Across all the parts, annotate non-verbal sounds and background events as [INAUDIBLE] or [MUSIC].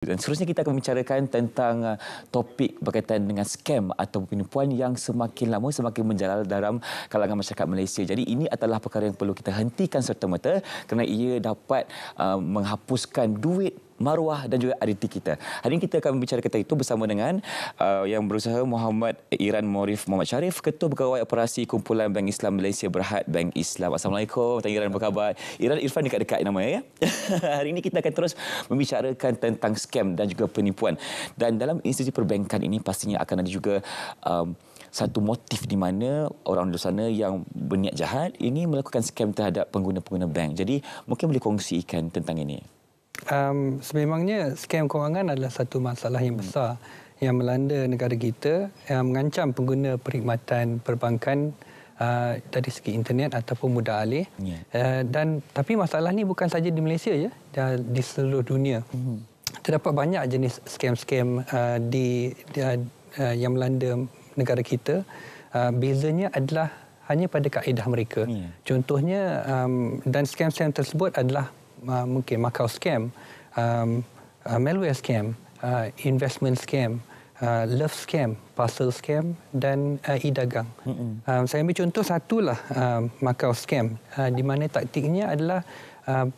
Dan seterusnya kita akan membicarakan tentang uh, topik berkaitan dengan skam atau penipuan yang semakin lama semakin menjalar dalam kalangan masyarakat Malaysia. Jadi ini adalah perkara yang perlu kita hentikan serta-merta kerana ia dapat uh, menghapuskan duit maruah dan juga identiti kita. Hari ini kita akan membicarakan tentang itu bersama dengan uh, yang berusaha Muhammad Iran Morif Muhammad Sharif, Ketua Pegawai Operasi Kumpulan Bank Islam Malaysia Berhad Bank Islam. Assalamualaikum, Tuan Iran apa khabar? Iran Irfan dekat-dekat nama ya. [LAUGHS] Hari ini kita akan terus membicarakan tentang skam dan juga penipuan. Dan dalam institusi perbankan ini pastinya akan ada juga um, satu motif di mana orang di sana yang berniat jahat ini melakukan skam terhadap pengguna-pengguna bank. Jadi mungkin boleh kongsikan tentang ini um, sememangnya skam kewangan adalah satu masalah yang hmm. besar hmm. yang melanda negara kita yang mengancam pengguna perkhidmatan perbankan uh, dari segi internet ataupun mudah alih. Yeah. Ya. Uh, dan tapi masalah ni bukan saja di Malaysia ya, di seluruh dunia. Hmm. Terdapat banyak jenis skam-skam uh, eh, di, di uh, yang melanda negara kita. Uh, bezanya adalah hanya pada kaedah mereka. Yeah. Contohnya um, dan skam-skam tersebut adalah Uh, mungkin Macau scam, um, uh, malware scam, uh, investment scam, uh, love scam, parcel scam dan uh, e-dagang. Um, saya ambil contoh lah um, Macau scam uh, di mana taktiknya adalah uh,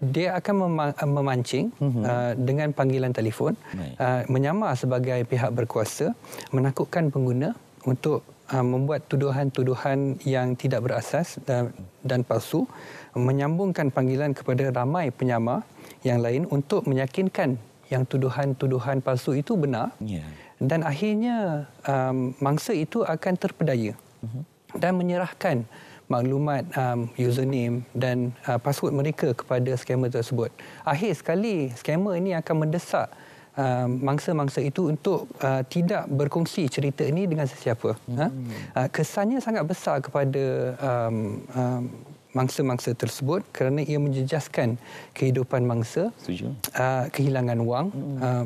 dia akan memancing mm-hmm. uh, dengan panggilan telefon, uh, menyamar sebagai pihak berkuasa, menakutkan pengguna untuk uh, membuat tuduhan-tuduhan yang tidak berasas dan, dan palsu, menyambungkan panggilan kepada ramai penyama yang lain untuk meyakinkan yang tuduhan-tuduhan palsu itu benar yeah. dan akhirnya um, mangsa itu akan terpedaya uh-huh. dan menyerahkan maklumat um, username dan uh, password mereka kepada skamer tersebut. Akhir sekali, skamer ini akan mendesak uh, mangsa-mangsa itu untuk uh, tidak berkongsi cerita ini dengan sesiapa. Ha? Hmm. Ha? Uh, kesannya sangat besar kepada um, um, mangsa-mangsa tersebut kerana ia menjejaskan kehidupan mangsa. Uh, kehilangan wang. Hmm. Uh,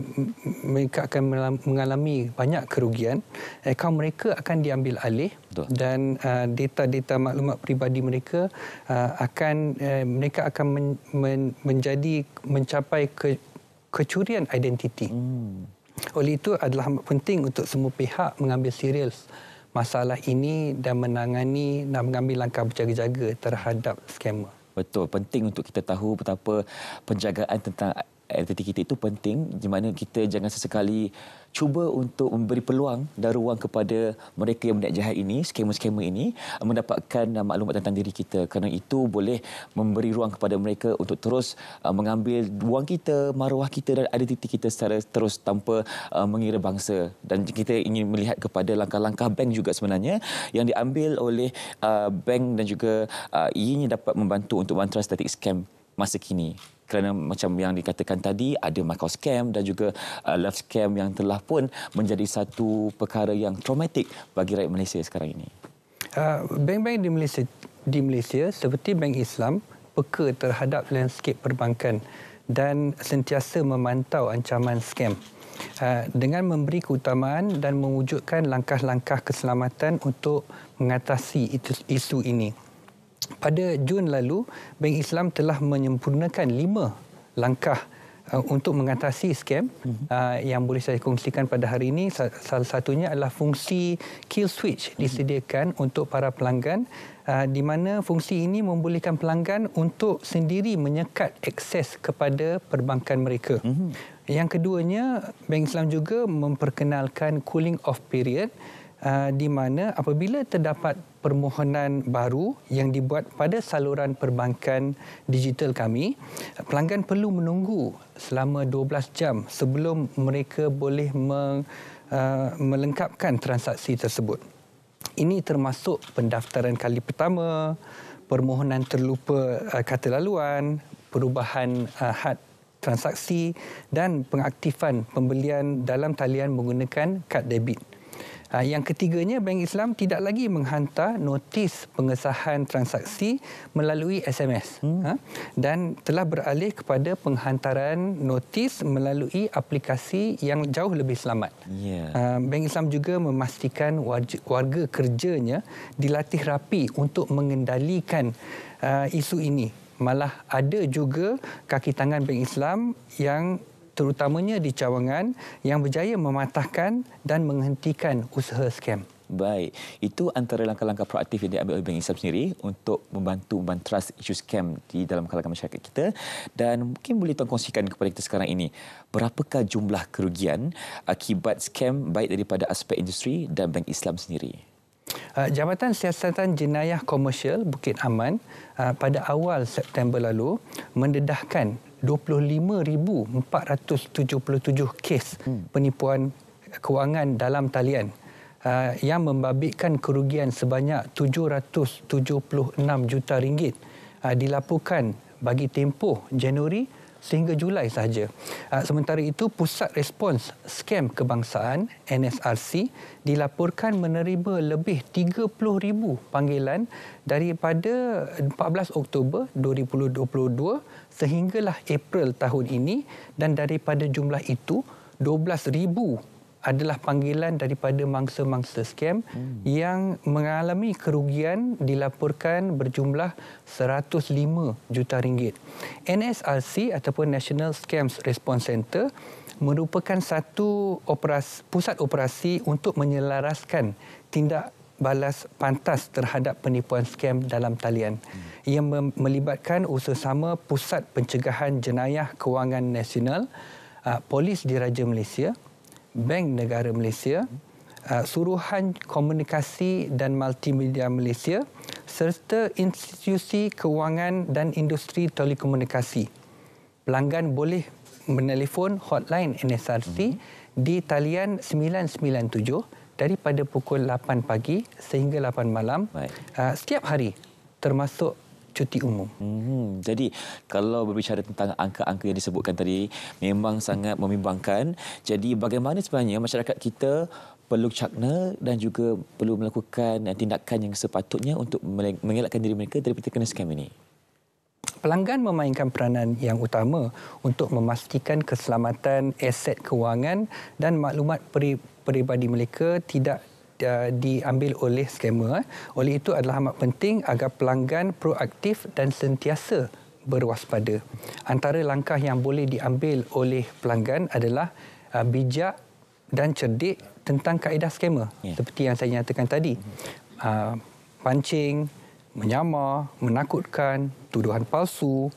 mereka akan mengalami banyak kerugian. Akaun mereka akan diambil alih Betul. dan uh, data-data maklumat peribadi mereka uh, akan uh, mereka akan men- men- menjadi mencapai ke kecurian identiti. Hmm. Oleh itu adalah penting untuk semua pihak mengambil serius masalah ini dan menangani dan mengambil langkah berjaga-jaga terhadap skema. Betul, penting untuk kita tahu betapa penjagaan tentang entiti kita itu penting di mana kita jangan sesekali cuba untuk memberi peluang dan ruang kepada mereka yang berniat jahat ini, skema-skema ini mendapatkan uh, maklumat tentang diri kita kerana itu boleh memberi ruang kepada mereka untuk terus uh, mengambil wang kita, maruah kita dan identiti kita secara terus tanpa uh, mengira bangsa dan kita ingin melihat kepada langkah-langkah bank juga sebenarnya yang diambil oleh bank dan juga ini dapat membantu untuk mantra static scam masa kini kerana macam yang dikatakan tadi ada Macau scam dan juga uh, love scam yang telah pun menjadi satu perkara yang traumatik bagi rakyat Malaysia sekarang ini. Uh, bank-bank di Malaysia, di Malaysia seperti Bank Islam peka terhadap landscape perbankan dan sentiasa memantau ancaman scam. Uh, dengan memberi keutamaan dan mewujudkan langkah-langkah keselamatan untuk mengatasi isu, isu ini pada Jun lalu Bank Islam telah menyempurnakan lima langkah uh, untuk mengatasi scam mhm. uh, yang boleh saya kongsikan pada hari ini salah satunya adalah fungsi kill switch mhm. disediakan untuk para pelanggan uh, di mana fungsi ini membolehkan pelanggan untuk sendiri menyekat akses kepada perbankan mereka mhm. yang keduanya Bank Islam juga memperkenalkan cooling off period uh, di mana apabila terdapat permohonan baru yang dibuat pada saluran perbankan digital kami, pelanggan perlu menunggu selama 12 jam sebelum mereka boleh me, uh, melengkapkan transaksi tersebut. Ini termasuk pendaftaran kali pertama, permohonan terlupa uh, kata laluan, perubahan uh, had transaksi dan pengaktifan pembelian dalam talian menggunakan kad debit. Ah, yang ketiganya, Bank Islam tidak lagi menghantar notis pengesahan transaksi melalui SMS. Hmm. Ah, dan telah beralih kepada penghantaran notis melalui aplikasi yang jauh lebih selamat. Yeah. Ya. Bank Islam juga memastikan warga kerjanya dilatih rapi untuk mengendalikan ah, isu ini. Malah ada juga kaki tangan Bank Islam yang terutamanya di cawangan yang berjaya mematahkan dan menghentikan usaha skam. Baik, itu antara langkah-langkah proaktif yang diambil oleh Bank Islam sendiri untuk membantu membantras isu scam di dalam kalangan masyarakat kita dan mungkin boleh tuan kongsikan kepada kita sekarang ini berapakah jumlah kerugian akibat scam baik daripada aspek industri dan Bank Islam sendiri? Uh, Jabatan Siasatan Jenayah Komersial Bukit Aman uh, pada awal September lalu mendedahkan 25,477 kes hmm. penipuan kewangan dalam talian uh, yang membabitkan kerugian sebanyak 776 juta ringgit uh, dilaporkan bagi tempoh Januari sehingga Julai sahaja. Ah, sementara itu, Pusat Respons Skam Kebangsaan NSRC dilaporkan menerima lebih 30,000 panggilan daripada 14 Oktober 2022 sehinggalah April tahun ini dan daripada jumlah itu 12,000 adalah panggilan daripada mangsa-mangsa scam hmm. yang mengalami kerugian dilaporkan berjumlah 105 juta ringgit. NSRC ataupun National Scams Response Centre merupakan satu operasi, pusat operasi untuk menyelaraskan tindak balas pantas terhadap penipuan scam dalam talian. Hmm. Ia melibatkan usaha sama Pusat Pencegahan Jenayah Kewangan Nasional, ah, Polis Diraja Malaysia, Bank Negara Malaysia, uh, Suruhan Komunikasi dan Multimedia Malaysia serta institusi kewangan dan industri telekomunikasi. Pelanggan boleh menelefon hotline NSRC hmm. di talian 997 daripada pukul 8 pagi sehingga 8 malam uh, setiap hari termasuk cuti umum. Hmm, jadi kalau berbicara tentang angka-angka yang disebutkan tadi memang sangat membimbangkan. Jadi bagaimana sebenarnya masyarakat kita perlu cakna dan juga perlu melakukan tindakan yang sepatutnya untuk mengelakkan diri mereka daripada kena skam ini? Pelanggan memainkan peranan yang utama untuk memastikan keselamatan aset kewangan dan maklumat peribadi mereka tidak Uh, diambil oleh skema. Eh. Oleh itu adalah amat penting agar pelanggan proaktif dan sentiasa berwaspada. Antara langkah yang boleh diambil oleh pelanggan adalah uh, bijak dan cerdik tentang kaedah skema. Ya. Seperti yang saya nyatakan tadi. Pancing, uh, menyamar, menakutkan, tuduhan palsu,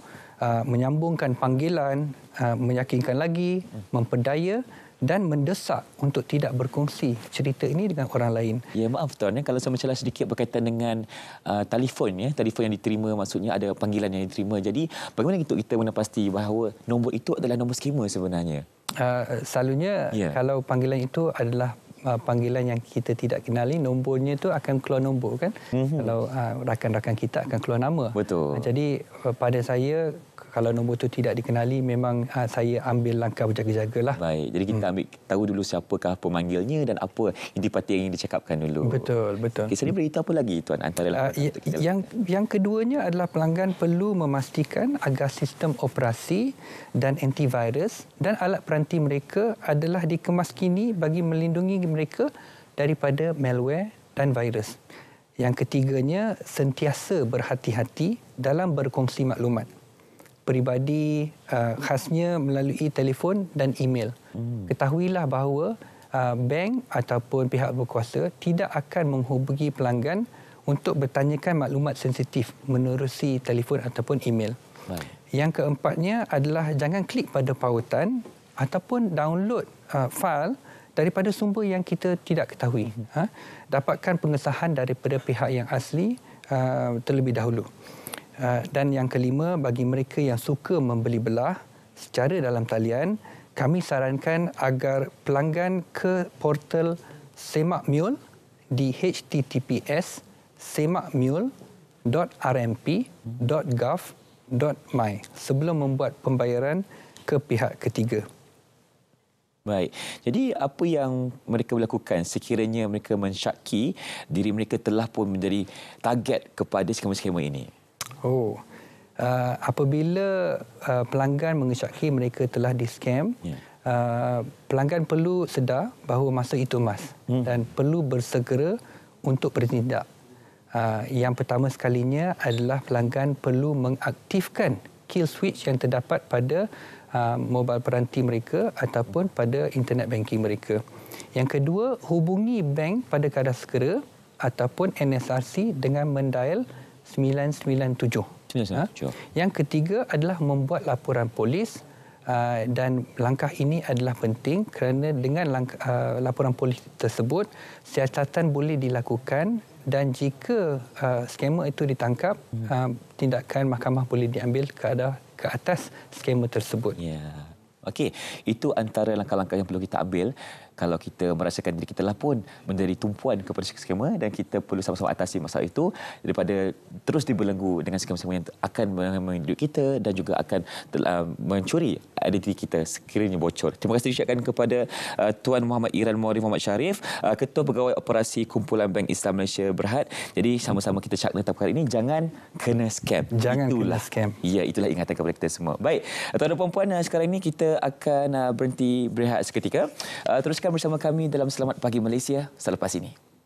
menyambungkan panggilan, meyakinkan lagi, hmm. memperdaya dan mendesak untuk tidak berkongsi cerita ini dengan orang lain. Ya maaf tuan ya kalau saya mencelah sedikit berkaitan dengan uh, telefon ya telefon yang diterima maksudnya ada panggilan yang diterima. Jadi bagaimana untuk kita pasti bahawa nombor itu adalah nombor skema sebenarnya? Uh, selalunya ya. kalau panggilan itu adalah Uh, panggilan yang kita tidak kenali nombornya itu akan keluar nombor kan mm-hmm. kalau uh, rakan-rakan kita akan keluar nama betul uh, jadi uh, pada saya kalau nombor tu tidak dikenali memang uh, saya ambil langkah berjaga lah. Baik. Jadi kita hmm. ambil tahu dulu siapakah pemanggilnya dan apa intipati yang ingin dicakapkan dulu. Betul, betul. Okay, Selain berita apa lagi tuan antara uh, ah, y- yang yang keduanya adalah pelanggan perlu memastikan agar sistem operasi dan antivirus dan alat peranti mereka adalah dikemas kini bagi melindungi mereka daripada malware dan virus. Yang ketiganya sentiasa berhati-hati dalam berkongsi maklumat peribadi uh, khasnya melalui telefon dan email. Hmm. Ketahuilah bahawa uh, bank ataupun pihak berkuasa tidak akan menghubungi pelanggan untuk bertanyakan maklumat sensitif menerusi telefon ataupun email. Baik. Yang keempatnya adalah jangan klik pada pautan ataupun download uh, file daripada sumber yang kita tidak ketahui. Hmm. Ha? Dapatkan pengesahan daripada pihak yang asli uh, terlebih dahulu. Ah, dan yang kelima bagi mereka yang suka membeli belah secara dalam talian kami sarankan agar pelanggan ke portal Semak Mule di https semakmule.rmp.gov.my sebelum membuat pembayaran ke pihak ketiga. Baik. Jadi apa yang mereka lakukan sekiranya mereka mensyaki diri mereka telah pun menjadi target kepada skema-skema ini? Oh, uh, apabila uh, pelanggan mengesyaki mereka telah diskam, yeah. uh, pelanggan perlu sedar bahawa masa itu emas hmm. dan perlu bersegera untuk bertindak. Uh, yang pertama sekalinya adalah pelanggan perlu mengaktifkan kill switch yang terdapat pada uh, mobile peranti mereka ataupun pada internet banking mereka. Yang kedua, hubungi bank pada kadar segera ataupun NSRC dengan mendial 997. 997. Ha? Yang ketiga adalah membuat laporan polis uh, dan langkah ini adalah penting kerana dengan langkah, uh, laporan polis tersebut siasatan boleh dilakukan dan jika uh, skema itu ditangkap hmm. uh, tindakan mahkamah boleh diambil ke ada ke atas skema tersebut. Ya. Okey, itu antara langkah-langkah yang perlu kita ambil kalau kita merasakan diri kita lah pun menjadi tumpuan kepada skema dan kita perlu sama-sama atasi masalah itu daripada terus dibelenggu dengan skema-skema yang akan menghidup kita dan juga akan telah uh, mencuri identiti kita sekiranya bocor. Terima kasih diucapkan kepada uh, Tuan Muhammad Iran Mawarif Muhammad Sharif, uh, Ketua Pegawai Operasi Kumpulan Bank Islam Malaysia Berhad. Jadi sama-sama kita cakna tentang perkara ini jangan kena scam. Jangan itulah. kena scam. Ya, itulah ingatan kepada kita semua. Baik, tuan dan puan-puan, sekarang ini kita akan berhenti berehat seketika. teruskan teruskan bersama kami dalam Selamat Pagi Malaysia selepas ini.